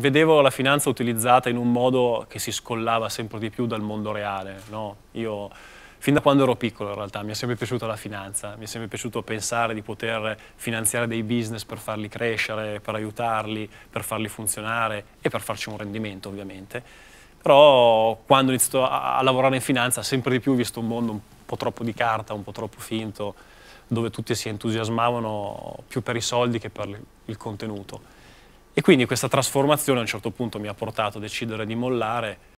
vedevo la finanza utilizzata in un modo che si scollava sempre di più dal mondo reale. No? Io, fin da quando ero piccolo in realtà, mi è sempre piaciuta la finanza, mi è sempre piaciuto pensare di poter finanziare dei business per farli crescere, per aiutarli, per farli funzionare e per farci un rendimento ovviamente. Però quando ho iniziato a, a lavorare in finanza sempre di più ho visto un mondo un po' troppo di carta, un po' troppo finto, dove tutti si entusiasmavano più per i soldi che per il contenuto. E quindi questa trasformazione a un certo punto mi ha portato a decidere di mollare